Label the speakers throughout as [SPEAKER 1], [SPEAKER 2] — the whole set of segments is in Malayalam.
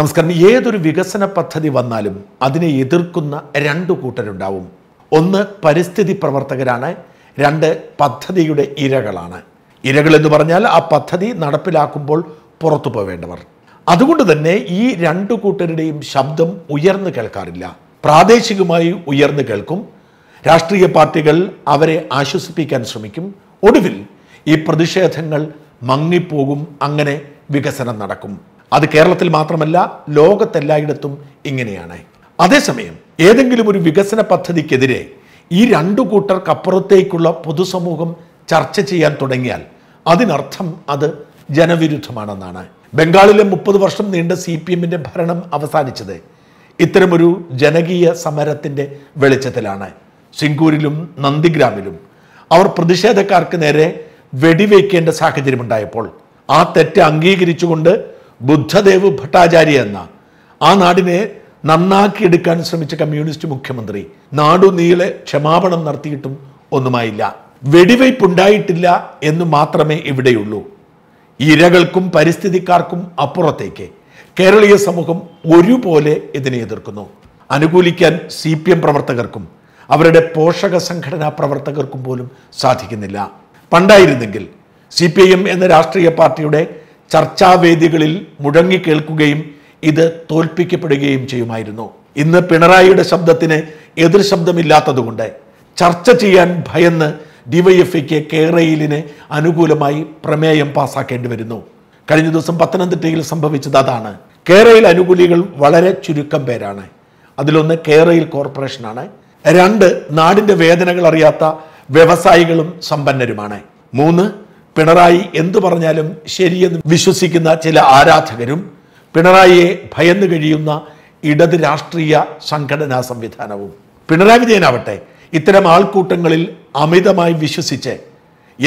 [SPEAKER 1] നമസ്കാരം ഏതൊരു വികസന പദ്ധതി വന്നാലും അതിനെ എതിർക്കുന്ന രണ്ടു കൂട്ടരുണ്ടാവും ഒന്ന് പരിസ്ഥിതി പ്രവർത്തകരാണ് രണ്ട് പദ്ധതിയുടെ ഇരകളാണ് ഇരകൾ എന്ന് പറഞ്ഞാൽ ആ പദ്ധതി നടപ്പിലാക്കുമ്പോൾ പുറത്തു പോവേണ്ടവർ അതുകൊണ്ട് തന്നെ ഈ രണ്ടു കൂട്ടരുടെയും ശബ്ദം ഉയർന്നു കേൾക്കാറില്ല പ്രാദേശികമായി ഉയർന്നു കേൾക്കും രാഷ്ട്രീയ പാർട്ടികൾ അവരെ ആശ്വസിപ്പിക്കാൻ ശ്രമിക്കും ഒടുവിൽ ഈ പ്രതിഷേധങ്ങൾ മങ്ങിപ്പോകും അങ്ങനെ വികസനം നടക്കും അത് കേരളത്തിൽ മാത്രമല്ല ലോകത്തെല്ലായിടത്തും ഇങ്ങനെയാണ് അതേസമയം ഏതെങ്കിലും ഒരു വികസന പദ്ധതിക്കെതിരെ ഈ രണ്ടു കൂട്ടർക്കപ്പുറത്തേക്കുള്ള പൊതുസമൂഹം ചർച്ച ചെയ്യാൻ തുടങ്ങിയാൽ അതിനർത്ഥം അത് ജനവിരുദ്ധമാണെന്നാണ് ബംഗാളിലെ മുപ്പത് വർഷം നീണ്ട സി പി എമ്മിൻ്റെ ഭരണം അവസാനിച്ചത് ഇത്തരമൊരു ജനകീയ സമരത്തിൻ്റെ വെളിച്ചത്തിലാണ് സിംഗൂരിലും നന്ദിഗ്രാമിലും അവർ പ്രതിഷേധക്കാർക്ക് നേരെ വെടിവെക്കേണ്ട സാഹചര്യമുണ്ടായപ്പോൾ ആ തെറ്റ് അംഗീകരിച്ചുകൊണ്ട് ബുദ്ധദേവ് ഭട്ടാചാര്യ എന്ന ആ നാടിനെ നന്നാക്കിയെടുക്കാൻ ശ്രമിച്ച കമ്മ്യൂണിസ്റ്റ് മുഖ്യമന്ത്രി നാടുനീളെ ക്ഷമാപണം നടത്തിയിട്ടും ഒന്നുമായില്ല വെടിവയ്പുണ്ടായിട്ടില്ല എന്ന് മാത്രമേ ഇവിടെയുള്ളൂ ഇരകൾക്കും പരിസ്ഥിതിക്കാർക്കും അപ്പുറത്തേക്ക് കേരളീയ സമൂഹം ഒരുപോലെ ഇതിനെ എതിർക്കുന്നു അനുകൂലിക്കാൻ സി പി എം പ്രവർത്തകർക്കും അവരുടെ പോഷക സംഘടനാ പ്രവർത്തകർക്കും പോലും സാധിക്കുന്നില്ല പണ്ടായിരുന്നെങ്കിൽ സി പി ഐ എം എന്ന രാഷ്ട്രീയ പാർട്ടിയുടെ ചർച്ചാവേദികളിൽ മുഴങ്ങി കേൾക്കുകയും ഇത് തോൽപ്പിക്കപ്പെടുകയും ചെയ്യുമായിരുന്നു ഇന്ന് പിണറായിയുടെ ശബ്ദത്തിന് എതിർ ശബ്ദമില്ലാത്തതുകൊണ്ട് ചർച്ച ചെയ്യാൻ ഭയന്ന് ഡിവൈഎഫ്ഐക്ക് കേരളയിലിന് അനുകൂലമായി പ്രമേയം പാസാക്കേണ്ടി വരുന്നു കഴിഞ്ഞ ദിവസം പത്തനംതിട്ടയിൽ സംഭവിച്ചത് അതാണ് കേരളയിൽ അനുകൂലികൾ വളരെ ചുരുക്കം പേരാണ് അതിലൊന്ന് കേരളയിൽ കോർപ്പറേഷനാണ് രണ്ട് നാടിൻ്റെ വേദനകൾ അറിയാത്ത വ്യവസായികളും സമ്പന്നരുമാണ് മൂന്ന് പിണറായി എന്തു പറഞ്ഞാലും ശരിയെന്ന് വിശ്വസിക്കുന്ന ചില ആരാധകരും പിണറായിയെ ഭയന്നു കഴിയുന്ന ഇടത് രാഷ്ട്രീയ സംഘടനാ സംവിധാനവും പിണറായി വിജയനാവട്ടെ ഇത്തരം ആൾക്കൂട്ടങ്ങളിൽ അമിതമായി വിശ്വസിച്ച്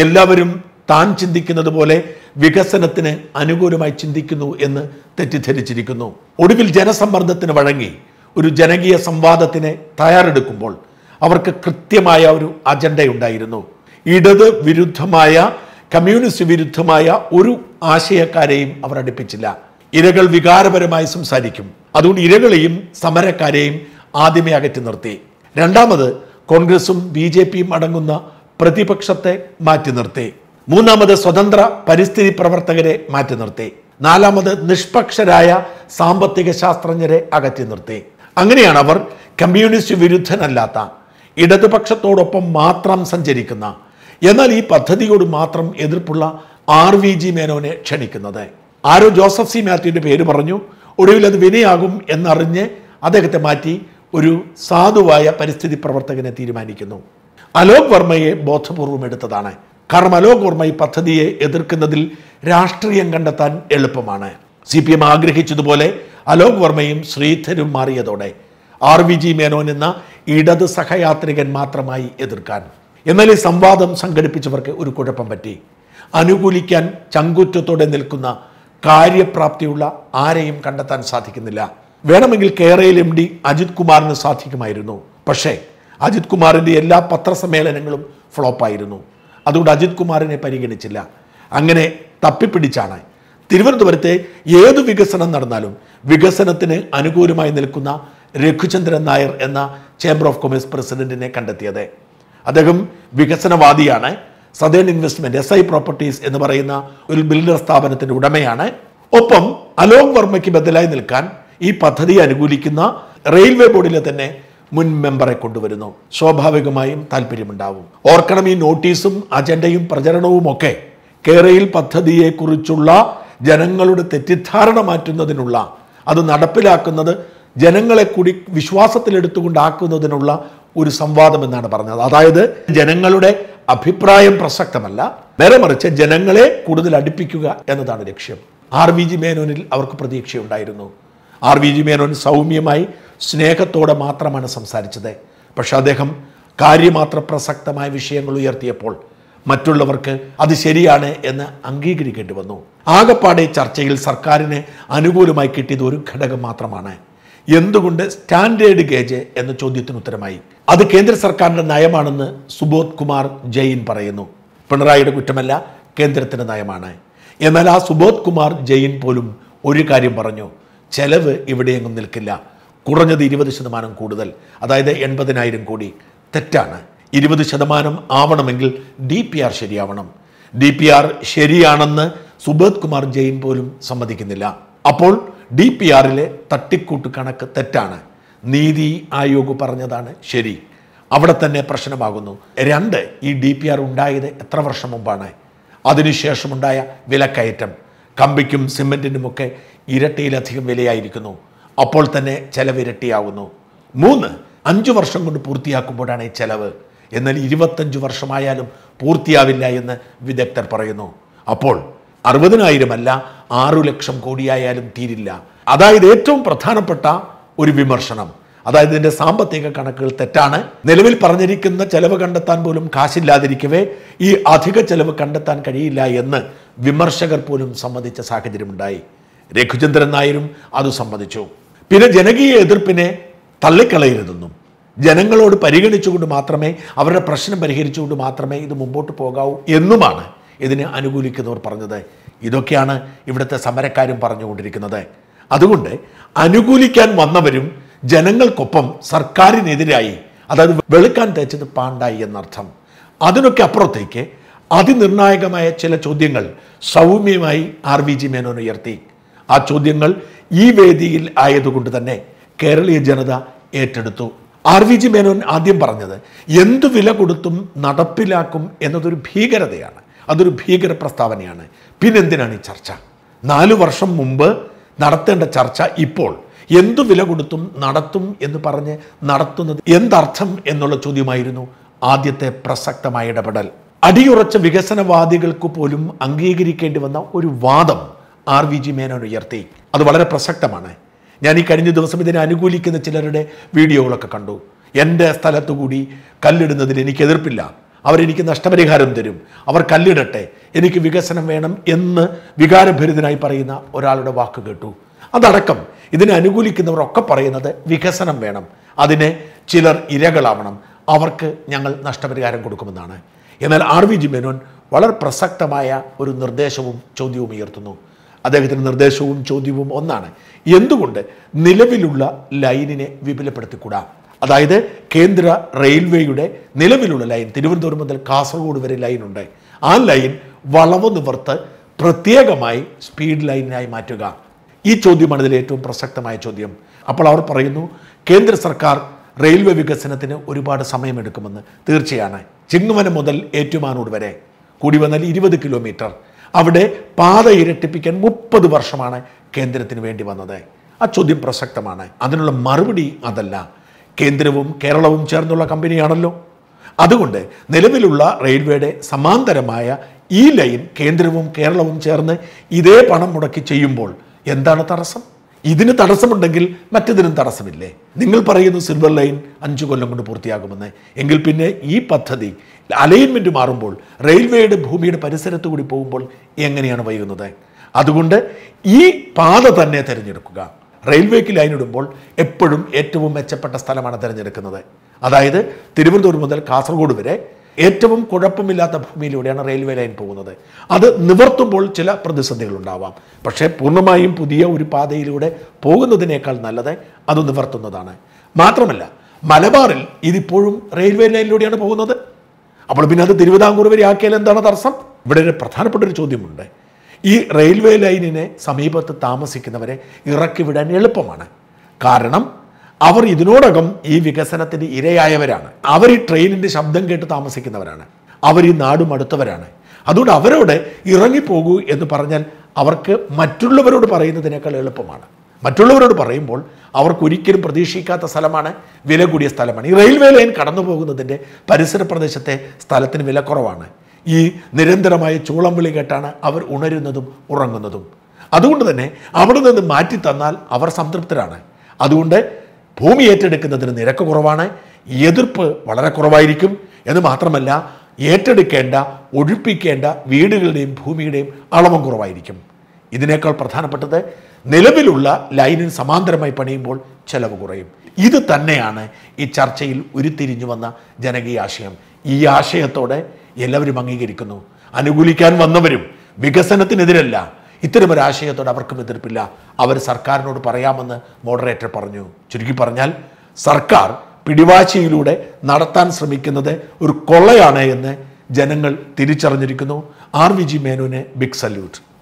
[SPEAKER 1] എല്ലാവരും താൻ ചിന്തിക്കുന്നത് പോലെ വികസനത്തിന് അനുകൂലമായി ചിന്തിക്കുന്നു എന്ന് തെറ്റിദ്ധരിച്ചിരിക്കുന്നു ഒടുവിൽ ജനസമ്മർദ്ദത്തിന് വഴങ്ങി ഒരു ജനകീയ സംവാദത്തിന് തയ്യാറെടുക്കുമ്പോൾ അവർക്ക് കൃത്യമായ ഒരു അജണ്ടയുണ്ടായിരുന്നു ഇടത് വിരുദ്ധമായ കമ്മ്യൂണിസ്റ്റ് വിരുദ്ധമായ ഒരു ആശയക്കാരെയും അവർ അടുപ്പിച്ചില്ല ഇരകൾ വികാരപരമായി സംസാരിക്കും അതുകൊണ്ട് ഇരകളെയും സമരക്കാരെയും ആദ്യമേ അകറ്റി നിർത്തി രണ്ടാമത് കോൺഗ്രസും ബി ജെ പിയും അടങ്ങുന്ന പ്രതിപക്ഷത്തെ മാറ്റി നിർത്തി മൂന്നാമത് സ്വതന്ത്ര പരിസ്ഥിതി പ്രവർത്തകരെ മാറ്റി നിർത്തി നാലാമത് നിഷ്പക്ഷരായ സാമ്പത്തിക ശാസ്ത്രജ്ഞരെ അകറ്റി നിർത്തി അങ്ങനെയാണ് അവർ കമ്മ്യൂണിസ്റ്റ് വിരുദ്ധനല്ലാത്ത ഇടതുപക്ഷത്തോടൊപ്പം മാത്രം സഞ്ചരിക്കുന്ന എന്നാൽ ഈ പദ്ധതിയോട് മാത്രം എതിർപ്പുള്ള ആർ വി ജി മേനോനെ ക്ഷണിക്കുന്നത് ആരോ ജോസഫ് സി മാത്യുവിൻ്റെ പേര് പറഞ്ഞു ഒടുവിൽ അത് വിനയാകും എന്നറിഞ്ഞ് അദ്ദേഹത്തെ മാറ്റി ഒരു സാധുവായ പരിസ്ഥിതി പ്രവർത്തകനെ തീരുമാനിക്കുന്നു അലോക് വർമ്മയെ ബോധപൂർവം എടുത്തതാണ് കാരണം അലോക് വർമ്മ ഈ പദ്ധതിയെ എതിർക്കുന്നതിൽ രാഷ്ട്രീയം കണ്ടെത്താൻ എളുപ്പമാണ് സി പി എം ആഗ്രഹിച്ചതുപോലെ അലോക് വർമ്മയും ശ്രീധരും മാറിയതോടെ ആർ വി ജി മേനോൻ എന്ന ഇടത് സഹയാത്രികൻ മാത്രമായി എതിർക്കാൻ എന്നാൽ ഈ സംവാദം സംഘടിപ്പിച്ചവർക്ക് ഒരു കുഴപ്പം പറ്റി അനുകൂലിക്കാൻ ചങ്കുറ്റത്തോടെ നിൽക്കുന്ന കാര്യപ്രാപ്തിയുള്ള ആരെയും കണ്ടെത്താൻ സാധിക്കുന്നില്ല വേണമെങ്കിൽ കേരയിൽ എം ഡി അജിത് കുമാറിന് സാധിക്കുമായിരുന്നു പക്ഷേ അജിത് കുമാറിൻ്റെ എല്ലാ പത്രസമ്മേളനങ്ങളും ഫ്ലോപ്പായിരുന്നു അതുകൊണ്ട് അജിത് കുമാറിനെ പരിഗണിച്ചില്ല അങ്ങനെ തപ്പിപ്പിടിച്ചാണ് തിരുവനന്തപുരത്തെ ഏത് വികസനം നടന്നാലും വികസനത്തിന് അനുകൂലമായി നിൽക്കുന്ന രഘുചന്ദ്രൻ നായർ എന്ന ചേംബർ ഓഫ് കൊമേഴ്സ് പ്രസിഡന്റിനെ കണ്ടെത്തിയത് അദ്ദേഹം വികസനവാദിയാണ് southern investment S I properties എന്ന് പറയുന്ന ഒരു ബിൽഡർ സ്ഥാപനത്തിന്റെ ഉടമയാണ് ഒപ്പം അലോക് വർമ്മയ്ക്ക് ബദലായി നിൽക്കാൻ ഈ പദ്ധതി അനുകൂലിക്കുന്ന റെയിൽവേ ബോർഡിലെ തന്നെ മുൻ മെമ്പറെ കൊണ്ടുവരുന്നു സ്വാഭാവികമായും താല്പര്യമുണ്ടാവും ഓർക്കണം ഈ നോട്ടീസും അജണ്ടയും പ്രചരണവും ഒക്കെ കേരയിൽ പദ്ധതിയെക്കുറിച്ചുള്ള ജനങ്ങളുടെ തെറ്റിദ്ധാരണ മാറ്റുന്നതിനുള്ള അത് നടപ്പിലാക്കുന്നത് ജനങ്ങളെ കൂടി വിശ്വാസത്തിലെടുത്തുകൊണ്ടാക്കുന്നതിനുള്ള ഒരു സംവാദം എന്നാണ് പറഞ്ഞത് അതായത് ജനങ്ങളുടെ അഭിപ്രായം പ്രസക്തമല്ല നേരെ മറിച്ച് ജനങ്ങളെ കൂടുതൽ അടുപ്പിക്കുക എന്നതാണ് ലക്ഷ്യം ആർ വി ജി മേനോനിൽ അവർക്ക് പ്രതീക്ഷയുണ്ടായിരുന്നു ആർ വി ജി മേനോൻ സൗമ്യമായി സ്നേഹത്തോടെ മാത്രമാണ് സംസാരിച്ചത് പക്ഷെ അദ്ദേഹം കാര്യമാത്ര പ്രസക്തമായ വിഷയങ്ങൾ ഉയർത്തിയപ്പോൾ മറ്റുള്ളവർക്ക് അത് ശരിയാണ് എന്ന് അംഗീകരിക്കേണ്ടി വന്നു ആകപ്പാടെ ചർച്ചയിൽ സർക്കാരിന് അനുകൂലമായി കിട്ടിയത് ഒരു ഘടകം മാത്രമാണ് എന്തുകൊണ്ട് സ്റ്റാൻഡേർഡ് ഗേജ് എന്ന ചോദ്യത്തിന് ഉത്തരമായി അത് കേന്ദ്ര സർക്കാരിന്റെ നയമാണെന്ന് സുബോധ് കുമാർ ജെയിൻ പറയുന്നു പിണറായിയുടെ കുറ്റമല്ല കേന്ദ്രത്തിന്റെ നയമാണ് എന്നാൽ ആ സുബോധ് കുമാർ ജെയിൻ പോലും ഒരു കാര്യം പറഞ്ഞു ചെലവ് ഇവിടെയെങ്ങും നിൽക്കില്ല കുറഞ്ഞത് ഇരുപത് ശതമാനം കൂടുതൽ അതായത് എൺപതിനായിരം കോടി തെറ്റാണ് ഇരുപത് ശതമാനം ആവണമെങ്കിൽ ഡി പി ആർ ശരിയാവണം ഡി പി ആർ ശരിയാണെന്ന് സുബോധ് കുമാർ ജെയിൻ പോലും സമ്മതിക്കുന്നില്ല അപ്പോൾ ഡി പി ആറിലെ തട്ടിക്കൂട്ട് കണക്ക് തെറ്റാണ് നീതി ആയോഗ് പറഞ്ഞതാണ് ശരി അവിടെ തന്നെ പ്രശ്നമാകുന്നു രണ്ട് ഈ ഡി പി ആർ ഉണ്ടായത് എത്ര വർഷം മുമ്പാണ് അതിനുശേഷമുണ്ടായ വിലക്കയറ്റം കമ്പിക്കും സിമെൻറ്റിനുമൊക്കെ ഇരട്ടിയിലധികം വിലയായിരിക്കുന്നു അപ്പോൾ തന്നെ ചെലവ് ഇരട്ടിയാവുന്നു മൂന്ന് അഞ്ച് വർഷം കൊണ്ട് പൂർത്തിയാക്കുമ്പോഴാണ് ഈ ചെലവ് എന്നാൽ ഇരുപത്തഞ്ച് വർഷമായാലും പൂർത്തിയാവില്ല എന്ന് വിദഗ്ധർ പറയുന്നു അപ്പോൾ അല്ല ആറു ലക്ഷം കോടിയായാലും തീരില്ല അതായത് ഏറ്റവും പ്രധാനപ്പെട്ട ഒരു വിമർശനം അതായത് ഇതിൻ്റെ സാമ്പത്തിക കണക്കുകൾ തെറ്റാണ് നിലവിൽ പറഞ്ഞിരിക്കുന്ന ചെലവ് കണ്ടെത്താൻ പോലും കാശില്ലാതിരിക്കവേ ഈ അധിക ചെലവ് കണ്ടെത്താൻ കഴിയില്ല എന്ന് വിമർശകർ പോലും സമ്മതിച്ച സാഹചര്യമുണ്ടായി രഘുചന്ദ്രൻ നായരും അത് സമ്മതിച്ചു പിന്നെ ജനകീയ എതിർപ്പിനെ തള്ളിക്കളയരുതെന്നും ജനങ്ങളോട് പരിഗണിച്ചുകൊണ്ട് മാത്രമേ അവരുടെ പ്രശ്നം പരിഹരിച്ചുകൊണ്ട് മാത്രമേ ഇത് മുമ്പോട്ട് പോകാവൂ എന്നുമാണ് ഇതിനെ അനുകൂലിക്കുന്നവർ പറഞ്ഞത് ഇതൊക്കെയാണ് ഇവിടുത്തെ സമരക്കാരും പറഞ്ഞുകൊണ്ടിരിക്കുന്നത് അതുകൊണ്ട് അനുകൂലിക്കാൻ വന്നവരും ജനങ്ങൾക്കൊപ്പം സർക്കാരിനെതിരായി അതായത് വെളുക്കാൻ തേച്ചത് പാണ്ടായി എന്നർത്ഥം അതിനൊക്കെ അപ്പുറത്തേക്ക് അതിനിർണായകമായ ചില ചോദ്യങ്ങൾ സൗമ്യമായി ആർ വി ജി മേനോൻ ഉയർത്തി ആ ചോദ്യങ്ങൾ ഈ വേദിയിൽ ആയതുകൊണ്ട് തന്നെ കേരളീയ ജനത ഏറ്റെടുത്തു ആർ വി ജി മേനോൻ ആദ്യം പറഞ്ഞത് എന്തു വില കൊടുത്തും നടപ്പിലാക്കും എന്നതൊരു ഭീകരതയാണ് അതൊരു ഭീകര പ്രസ്താവനയാണ് പിന്നെന്തിനാണ് ഈ ചർച്ച നാല് വർഷം മുമ്പ് നടത്തേണ്ട ചർച്ച ഇപ്പോൾ എന്തു വില കൊടുത്തും നടത്തും എന്ന് പറഞ്ഞ് നടത്തുന്നത് എന്തർത്ഥം എന്നുള്ള ചോദ്യമായിരുന്നു ആദ്യത്തെ പ്രസക്തമായ ഇടപെടൽ അടിയുറച്ച വികസനവാദികൾക്ക് പോലും അംഗീകരിക്കേണ്ടി വന്ന ഒരു വാദം ആർ വി ജി മേനോൻ ഉയർത്തി അത് വളരെ പ്രസക്തമാണ് ഞാൻ ഈ കഴിഞ്ഞ ദിവസം ഇതിനെ അനുകൂലിക്കുന്ന ചിലരുടെ വീഡിയോകളൊക്കെ കണ്ടു എൻ്റെ സ്ഥലത്തു കൂടി കല്ലിടുന്നതിൽ എനിക്ക് എതിർപ്പില്ല അവരെനിക്ക് നഷ്ടപരിഹാരം തരും അവർ കല്ലിടട്ടെ എനിക്ക് വികസനം വേണം എന്ന് വികാരഭരിതനായി പറയുന്ന ഒരാളുടെ വാക്ക് കേട്ടു അതടക്കം ഇതിനെ അനുകൂലിക്കുന്നവർ ഒക്കെ പറയുന്നത് വികസനം വേണം അതിനെ ചിലർ ഇരകളാവണം അവർക്ക് ഞങ്ങൾ നഷ്ടപരിഹാരം കൊടുക്കുമെന്നാണ് എന്നാൽ ആർ വി ജി മേനോൻ വളരെ പ്രസക്തമായ ഒരു നിർദ്ദേശവും ചോദ്യവും ഉയർത്തുന്നു അദ്ദേഹത്തിൻ്റെ നിർദ്ദേശവും ചോദ്യവും ഒന്നാണ് എന്തുകൊണ്ട് നിലവിലുള്ള ലൈനിനെ വിപുലപ്പെടുത്തിക്കൂടാ അതായത് കേന്ദ്ര റെയിൽവേയുടെ നിലവിലുള്ള ലൈൻ തിരുവനന്തപുരം മുതൽ കാസർഗോഡ് വരെ ലൈൻ ഉണ്ട് ആ ലൈൻ വളവ് നിവർത്ത് പ്രത്യേകമായി സ്പീഡ് ലൈനായി മാറ്റുക ഈ ചോദ്യമാണ് ഇതിൽ ഏറ്റവും പ്രസക്തമായ ചോദ്യം അപ്പോൾ അവർ പറയുന്നു കേന്ദ്ര സർക്കാർ റെയിൽവേ വികസനത്തിന് ഒരുപാട് സമയമെടുക്കുമെന്ന് തീർച്ചയാണ് ചിങ്ങവനം മുതൽ ഏറ്റുമാനൂർ വരെ കൂടി വന്നാൽ ഇരുപത് കിലോമീറ്റർ അവിടെ പാത ഇരട്ടിപ്പിക്കാൻ മുപ്പത് വർഷമാണ് കേന്ദ്രത്തിന് വേണ്ടി വന്നത് ആ ചോദ്യം പ്രസക്തമാണ് അതിനുള്ള മറുപടി അതല്ല കേന്ദ്രവും കേരളവും ചേർന്നുള്ള കമ്പനിയാണല്ലോ അതുകൊണ്ട് നിലവിലുള്ള റെയിൽവേയുടെ സമാന്തരമായ ഈ ലൈൻ കേന്ദ്രവും കേരളവും ചേർന്ന് ഇതേ പണം മുടക്കി ചെയ്യുമ്പോൾ എന്താണ് തടസ്സം ഇതിന് തടസ്സമുണ്ടെങ്കിൽ മറ്റതിനും തടസ്സമില്ലേ നിങ്ങൾ പറയുന്നു സിൽവർ ലൈൻ അഞ്ച് കൊല്ലം കൊണ്ട് പൂർത്തിയാകുമെന്ന് എങ്കിൽ പിന്നെ ഈ പദ്ധതി അലൈൻമെൻ്റ് മാറുമ്പോൾ റെയിൽവേയുടെ ഭൂമിയുടെ പരിസരത്ത് കൂടി പോകുമ്പോൾ എങ്ങനെയാണ് വൈകുന്നത് അതുകൊണ്ട് ഈ പാത തന്നെ തിരഞ്ഞെടുക്കുക റെയിൽവേക്ക് ലൈൻ ഇടുമ്പോൾ എപ്പോഴും ഏറ്റവും മെച്ചപ്പെട്ട സ്ഥലമാണ് തിരഞ്ഞെടുക്കുന്നത് അതായത് തിരുവനന്തപുരം മുതൽ കാസർഗോഡ് വരെ ഏറ്റവും കുഴപ്പമില്ലാത്ത ഭൂമിയിലൂടെയാണ് റെയിൽവേ ലൈൻ പോകുന്നത് അത് നിവർത്തുമ്പോൾ ചില പ്രതിസന്ധികൾ ഉണ്ടാവാം പക്ഷേ പൂർണ്ണമായും പുതിയ ഒരു പാതയിലൂടെ പോകുന്നതിനേക്കാൾ നല്ലത് അത് നിവർത്തുന്നതാണ് മാത്രമല്ല മലബാറിൽ ഇതിപ്പോഴും റെയിൽവേ ലൈനിലൂടെയാണ് പോകുന്നത് അപ്പോൾ പിന്നെ അത് തിരുവിതാംകൂർ വരെ ആക്കിയാൽ എന്താണ് തടസ്സം ഇവിടെ ഒരു പ്രധാനപ്പെട്ട ഒരു ചോദ്യമുണ്ട് ഈ റെയിൽവേ ലൈനിനെ സമീപത്ത് താമസിക്കുന്നവരെ ഇറക്കിവിടാൻ എളുപ്പമാണ് കാരണം അവർ ഇതിനോടകം ഈ വികസനത്തിന് ഇരയായവരാണ് അവർ ഈ ട്രെയിനിൻ്റെ ശബ്ദം കേട്ട് താമസിക്കുന്നവരാണ് അവർ ഈ നാടും അടുത്തവരാണ് അതുകൊണ്ട് അവരോട് ഇറങ്ങിപ്പോകൂ എന്ന് പറഞ്ഞാൽ അവർക്ക് മറ്റുള്ളവരോട് പറയുന്നതിനേക്കാൾ എളുപ്പമാണ് മറ്റുള്ളവരോട് പറയുമ്പോൾ അവർക്കൊരിക്കലും പ്രതീക്ഷിക്കാത്ത സ്ഥലമാണ് വില കൂടിയ സ്ഥലമാണ് ഈ റെയിൽവേ ലൈൻ കടന്നു പോകുന്നതിൻ്റെ പരിസര പ്രദേശത്തെ സ്ഥലത്തിന് വില കുറവാണ് ഈ നിരന്തരമായ ചൂളം വിളി കേട്ടാണ് അവർ ഉണരുന്നതും ഉറങ്ങുന്നതും അതുകൊണ്ട് തന്നെ അവിടെ നിന്ന് മാറ്റി തന്നാൽ അവർ സംതൃപ്തരാണ് അതുകൊണ്ട് ഭൂമി ഏറ്റെടുക്കുന്നതിന് നിരക്ക് കുറവാണ് എതിർപ്പ് വളരെ കുറവായിരിക്കും എന്ന് മാത്രമല്ല ഏറ്റെടുക്കേണ്ട ഒഴിപ്പിക്കേണ്ട വീടുകളുടെയും ഭൂമിയുടെയും അളവും കുറവായിരിക്കും ഇതിനേക്കാൾ പ്രധാനപ്പെട്ടത് നിലവിലുള്ള ലൈനിന് സമാന്തരമായി പണിയുമ്പോൾ ചെലവ് കുറയും ഇത് തന്നെയാണ് ഈ ചർച്ചയിൽ ഉരുത്തിരിഞ്ഞു വന്ന ജനകീയ ആശയം ഈ ആശയത്തോടെ എല്ലാവരും അംഗീകരിക്കുന്നു അനുകൂലിക്കാൻ വന്നവരും വികസനത്തിനെതിരല്ല ഇത്തരമൊരാശയത്തോട് അവർക്കും എതിർപ്പില്ല അവർ സർക്കാരിനോട് പറയാമെന്ന് മോഡറേറ്റർ പറഞ്ഞു ചുരുക്കി പറഞ്ഞാൽ സർക്കാർ പിടിവാശിയിലൂടെ നടത്താൻ ശ്രമിക്കുന്നത് ഒരു കൊള്ളയാണ് എന്ന് ജനങ്ങൾ തിരിച്ചറിഞ്ഞിരിക്കുന്നു ആർ വി ജി മേനുവിന് ബിഗ് സല്യൂട്ട്